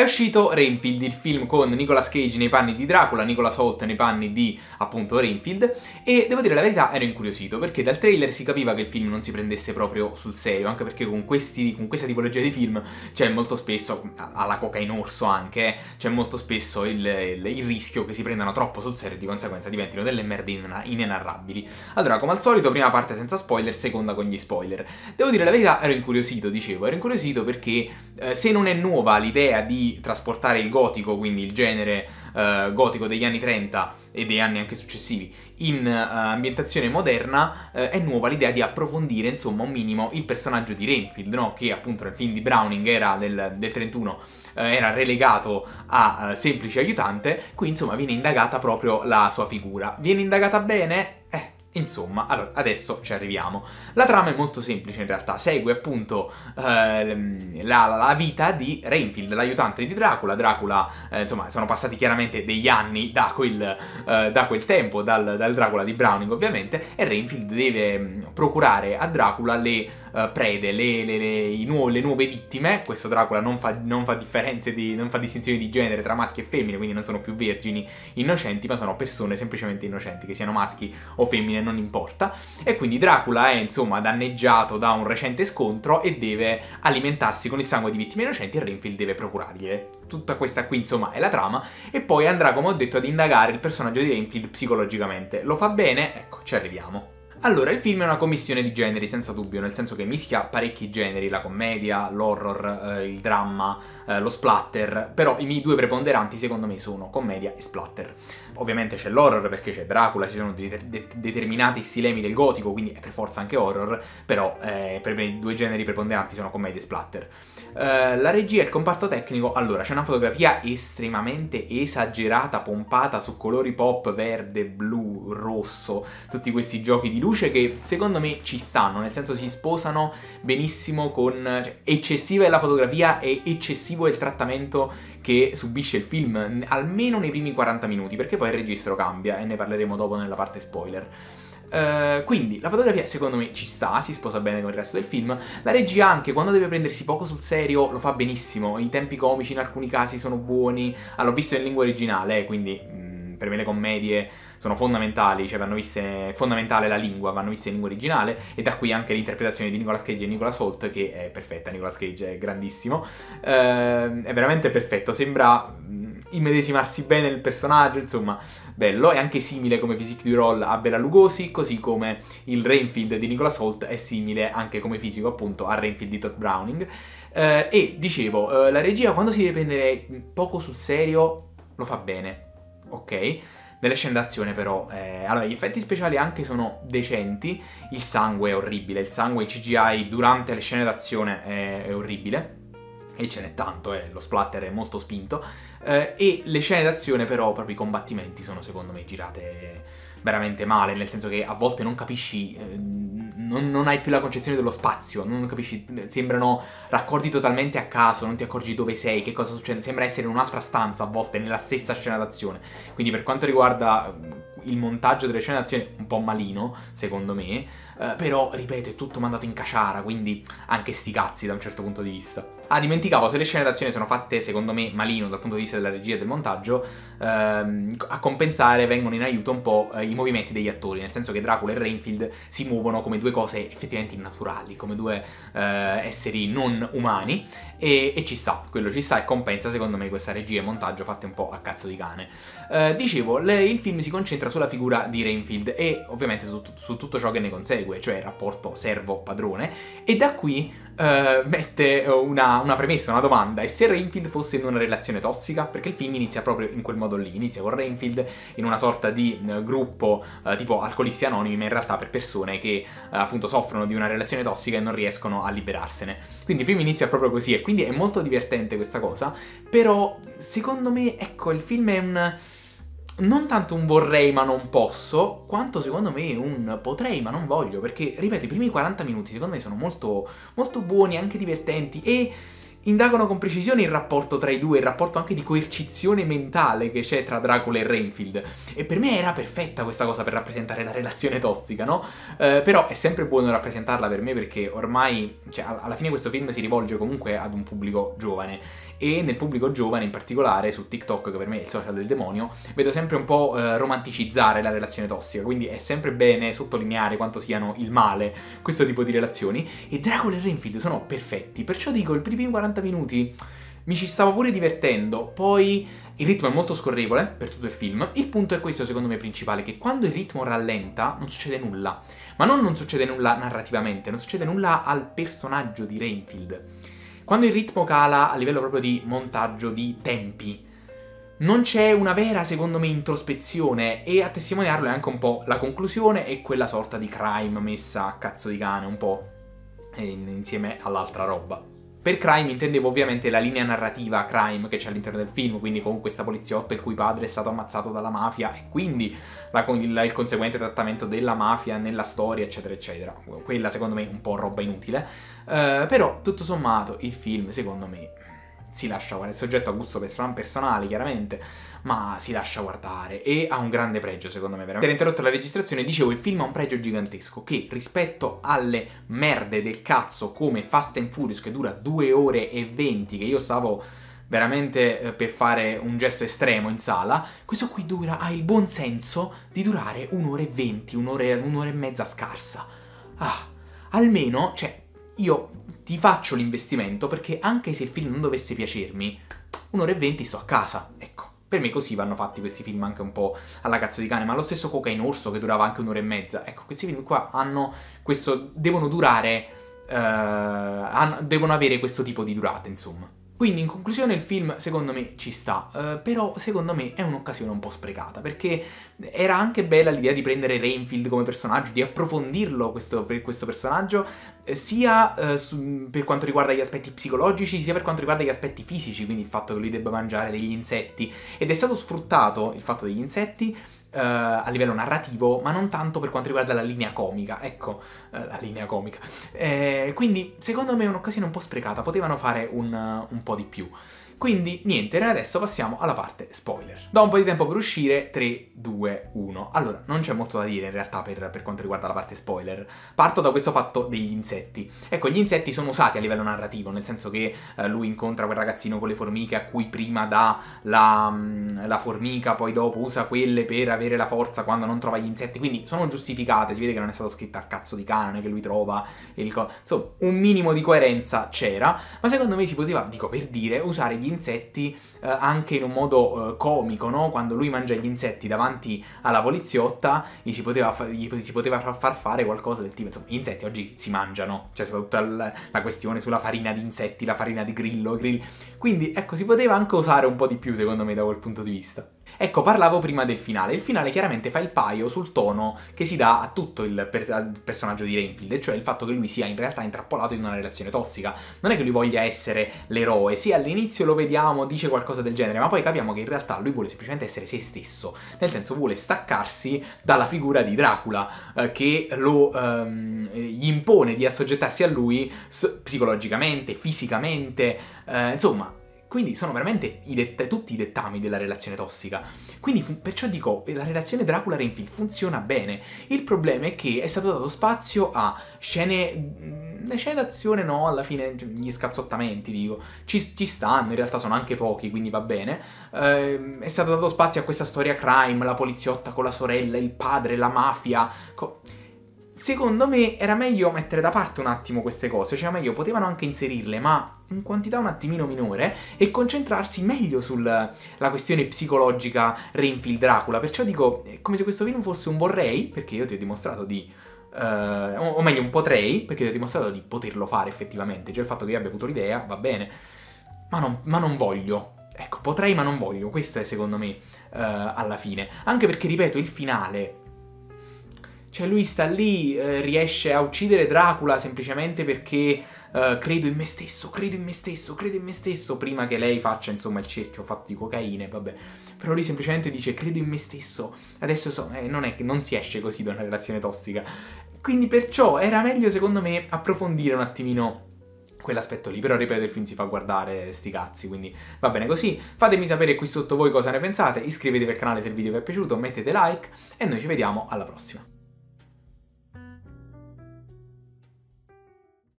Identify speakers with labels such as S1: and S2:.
S1: È uscito Rainfield, il film con Nicolas Cage nei panni di Dracula, Nicolas Holt nei panni di appunto Rainfield, e devo dire la verità ero incuriosito perché dal trailer si capiva che il film non si prendesse proprio sul serio, anche perché con, questi, con questa tipologia di film c'è molto spesso, alla coca in orso anche, eh, c'è molto spesso il, il, il, rischio che si prendano troppo sul serio e di conseguenza diventino delle merde inenarrabili. Allora, come al solito, prima parte senza spoiler, seconda con gli spoiler. Devo dire la verità ero incuriosito, dicevo, ero incuriosito perché eh, se non è nuova l'idea di trasportare il gotico, quindi il genere eh, gotico degli anni 30 e dei anni anche successivi, in eh, ambientazione moderna, eh, è nuova l'idea di approfondire insomma un minimo il personaggio di Renfield, no? che appunto nel film di Browning era del, del 31 eh, era relegato a eh, semplice aiutante, qui insomma viene indagata proprio la sua figura. Viene indagata bene? Eh, Insomma, allora, adesso ci arriviamo. La trama è molto semplice in realtà, segue appunto eh, la, la, vita di Rainfield, l'aiutante di Dracula. Dracula, eh, insomma, sono passati chiaramente degli anni da quel, eh, da quel tempo, dal, dal Dracula di Browning ovviamente, e Rainfield deve mm, procurare a Dracula le eh, prede, le, le, le, nuo- le, nuove vittime. Questo Dracula non fa, non fa differenze, di, non fa distinzioni di genere tra maschi e femmine, quindi non sono più vergini innocenti, ma sono persone semplicemente innocenti, che siano maschi o femmine, non importa. E quindi Dracula è insomma danneggiato da un recente scontro e deve alimentarsi con il sangue di vittime innocenti e Renfield deve procurargliele. Tutta questa qui insomma è la trama e poi andrà, come ho detto, ad indagare il personaggio di Renfield psicologicamente. Lo fa bene? Ecco, ci arriviamo. Allora, il film è una commissione di generi, senza dubbio, nel senso che mischia parecchi generi, la commedia, l'horror, eh, il dramma, eh, lo splatter, però i miei due preponderanti secondo me sono commedia e splatter. Ovviamente c'è l'horror perché c'è Dracula, ci sono de- de- determinati stilemi del gotico, quindi è per forza anche horror, però eh, per me i due generi preponderanti sono commedia e splatter. Eh, la regia e il comparto tecnico, allora c'è una fotografia estremamente esagerata, pompata su colori pop verde, blu, rosso, tutti questi giochi di luce che secondo me ci stanno, nel senso si sposano benissimo con... Cioè, eccessiva è la fotografia e eccessivo e il trattamento che subisce il film, almeno nei primi 40 minuti, perché poi il registro cambia e ne parleremo dopo nella parte spoiler. Uh, quindi la fotografia secondo me ci sta, si sposa bene con il resto del film. La regia anche quando deve prendersi poco sul serio lo fa benissimo. I tempi comici in alcuni casi sono buoni. Ah, l'ho visto in lingua originale, eh, quindi mh, mm, per me le commedie sono fondamentali, cioè vanno viste, fondamentale la lingua, vanno viste in lingua originale e da qui anche l'interpretazione di Nicolas Cage e Nicolas Holt che è perfetta, Nicolas Cage è grandissimo, eh, è veramente perfetto, sembra mm, immedesimarsi bene nel personaggio, insomma, bello, è anche simile come physique du role a Bela Lugosi, così come il Rainfield di Nicolas Holt è simile anche come fisico appunto al Rainfield di Todd Browning. Eh, e dicevo, eh, la regia quando si deve prendere poco sul serio lo fa bene, ok? delle scene d'azione però, eh, allora gli effetti speciali anche sono decenti, il sangue è orribile, il sangue in CGI durante le scene d'azione è, è orribile, e ce n'è tanto, eh, lo splatter è molto spinto, eh, e le scene d'azione però, proprio i combattimenti sono secondo me girate veramente male, nel senso che a volte non capisci... Eh, non, non, hai più la concezione dello spazio, non capisci, sembrano raccordi totalmente a caso, non ti accorgi dove sei, che cosa succede, sembra essere in un'altra stanza a volte, nella stessa scena d'azione. Quindi per quanto riguarda mm, il montaggio delle scene d'azione, un po' malino, secondo me, eh, però, ripeto, è tutto mandato in caciara, quindi anche sti cazzi da un certo punto di vista. Ah, dimenticavo, se le scene d'azione sono fatte, secondo me, malino dal punto di vista della regia e del montaggio, ehm, a compensare vengono in aiuto un po' eh, i movimenti degli attori, nel senso che Dracula e Rainfield si muovono come due cose effettivamente innaturali, come due eh, esseri non umani, e, e, ci sta, quello ci sta e compensa, secondo me, questa regia e montaggio fatte un po' a cazzo di cane. Eh, dicevo, le, il film si concentra sulla figura di Rainfield e ovviamente su, su tutto ciò che ne consegue, cioè il rapporto servo-padrone, e da qui eh, mette una una, premessa, una domanda. E se Rainfield fosse in una relazione tossica? Perché il film inizia proprio in quel modo lì, inizia con Rainfield in una sorta di uh, gruppo uh, tipo alcolisti anonimi, ma in realtà per persone che uh, appunto soffrono di una relazione tossica e non riescono a liberarsene. Quindi il film inizia proprio così e quindi è molto divertente questa cosa, però secondo me, ecco, il film è un non tanto un vorrei ma non posso, quanto secondo me un potrei ma non voglio, perché ripeto, i primi 40 minuti secondo me sono molto, molto buoni, anche divertenti e indagano con precisione il rapporto tra i due, il rapporto anche di coercizione mentale che c'è tra Dracula e Rainfield. E per me era perfetta questa cosa per rappresentare la relazione tossica, no? Eh, però è sempre buono rappresentarla per me perché ormai, cioè, alla fine questo film si rivolge comunque ad un pubblico giovane. E nel pubblico giovane, in particolare su TikTok, che per me è il social del demonio, vedo sempre un po' eh, romanticizzare la relazione tossica. Quindi è sempre bene sottolineare quanto siano il male questo tipo di relazioni. E Dracula e Rainfield sono perfetti, perciò dico il PDP 40 90 minuti mi ci stavo pure divertendo, poi il ritmo è molto scorrevole per tutto il film. Il punto è questo, secondo me, principale: che quando il ritmo rallenta non succede nulla. Ma non non succede nulla narrativamente, non succede nulla al personaggio di Rainfield. Quando il ritmo cala a livello proprio di montaggio, di tempi, non c'è una vera, secondo me, introspezione. E a testimoniarlo è anche un po' la conclusione e quella sorta di crime messa a cazzo di cane, un po' eh, insieme all'altra roba. Per crime intendevo ovviamente la linea narrativa crime che c'è all'interno del film, quindi con questa poliziotta il cui padre è stato ammazzato dalla mafia e quindi la, il, il, conseguente trattamento della mafia nella storia, eccetera, eccetera. Quella secondo me è un po' roba inutile. Uh, però tutto sommato il film secondo me si lascia guardare, il soggetto a gusto personale chiaramente, ma si lascia guardare e ha un grande pregio secondo me veramente. Era interrotta la registrazione, dicevo il film ha un pregio gigantesco che rispetto alle merde del cazzo come Fast and Furious che dura 2 ore e 20 che io stavo veramente eh, per fare un gesto estremo in sala, questo qui dura, ha il buon senso di durare un'ora e 20, un'ora, un'ora e mezza scarsa. Ah, almeno, cioè, io ti faccio l'investimento perché anche se il film non dovesse piacermi, un'ora e venti sto a casa, ecco. Per me così vanno fatti questi film anche un po' alla cazzo di cane, ma lo stesso Coca in Orso che durava anche un'ora e mezza. Ecco, questi film qua hanno questo... devono durare... Eh, hanno, devono avere questo tipo di durata, insomma. Quindi in conclusione il film secondo me ci sta, eh, però secondo me è un'occasione un po' sprecata, perché era anche bella l'idea di prendere Rainfield come personaggio, di approfondirlo questo, per questo personaggio, eh, sia eh, su, per quanto riguarda gli aspetti psicologici, sia per quanto riguarda gli aspetti fisici, quindi il fatto che lui debba mangiare degli insetti, ed è stato sfruttato il fatto degli insetti, Uh, a livello narrativo, ma non tanto per quanto riguarda la linea comica. Ecco, eh, la linea comica. Eh, quindi secondo me è un'occasione un po' sprecata, potevano fare un, un po' di più. Quindi niente, adesso passiamo alla parte spoiler. Do un po' di tempo per uscire, 3, 2, 1. Allora, non c'è molto da dire in realtà per, per, quanto riguarda la parte spoiler. Parto da questo fatto degli insetti. Ecco, gli insetti sono usati a livello narrativo, nel senso che eh, lui incontra quel ragazzino con le formiche a cui prima dà la, mm, la, formica, poi dopo usa quelle per avere la forza quando non trova gli insetti. Quindi sono giustificate, si vede che non è stato scritto a cazzo di cane non è che lui trova il... Co- Insomma, un minimo di coerenza c'era, ma secondo me si poteva, dico per dire, usare gli insetti eh, anche in un modo eh, comico, no? Quando lui mangia gli insetti davanti alla poliziotta, gli si poteva, fa- gli si poteva far fare qualcosa del tipo, insomma, gli insetti oggi si mangiano, cioè c'è cioè, tutta l- la questione sulla farina di insetti, la farina di grillo, grilli... Quindi, ecco, si poteva anche usare un po' di più, secondo me, da quel punto di vista. Ecco, parlavo prima del finale. Il finale chiaramente fa il paio sul tono che si dà a tutto il per personaggio di Rainfield, cioè il fatto che lui sia in realtà intrappolato in una relazione tossica. Non è che lui voglia essere l'eroe, sì, all'inizio lo vediamo, dice qualcosa del genere, ma poi capiamo che in realtà lui vuole semplicemente essere se stesso, nel senso vuole staccarsi dalla figura di Dracula eh, che lo, ehm, gli impone di assoggettarsi a lui psicologicamente, fisicamente, eh, insomma quindi sono veramente i det- tutti i dettami della relazione tossica. Quindi fu- perciò dico, eh, la relazione Dracula-Renfield funziona bene. Il problema è che è stato dato spazio a scene... Mm, le scene d'azione no, alla fine cioè, gli scazzottamenti, dico, ci, ci stanno, in realtà sono anche pochi, quindi va bene. Eh, è stato dato spazio a questa storia crime, la poliziotta con la sorella, il padre, la mafia. Co- Secondo me era meglio mettere da parte un attimo queste cose, cioè meglio potevano anche inserirle, ma in quantità un attimino minore e concentrarsi meglio sulla questione psicologica Renfield Dracula. Perciò dico, è eh, come se questo film fosse un vorrei, perché io ti ho dimostrato di Uh, o meglio, un potrei, perché ti ho dimostrato di poterlo fare effettivamente. Già cioè, il fatto che io abbia avuto l'idea va bene, ma non, ma non voglio. Ecco, potrei, ma non voglio. Questo è secondo me uh, alla fine. Anche perché, ripeto, il finale. Cioè, lui sta lì, uh, riesce a uccidere Dracula semplicemente perché eh, credo in me stesso, credo in me stesso, credo in me stesso, prima che lei faccia insomma il cerchio fatto di cocaina, vabbè. Però lui semplicemente dice credo in me stesso, adesso so, eh, non, è, non si esce così da una relazione tossica. Quindi perciò era meglio secondo me approfondire un attimino quell'aspetto lì, però ripeto il film si fa guardare sti cazzi, quindi va bene così, fatemi sapere qui sotto voi cosa ne pensate, iscrivetevi al canale se il video vi è piaciuto, mettete like e noi ci vediamo alla prossima.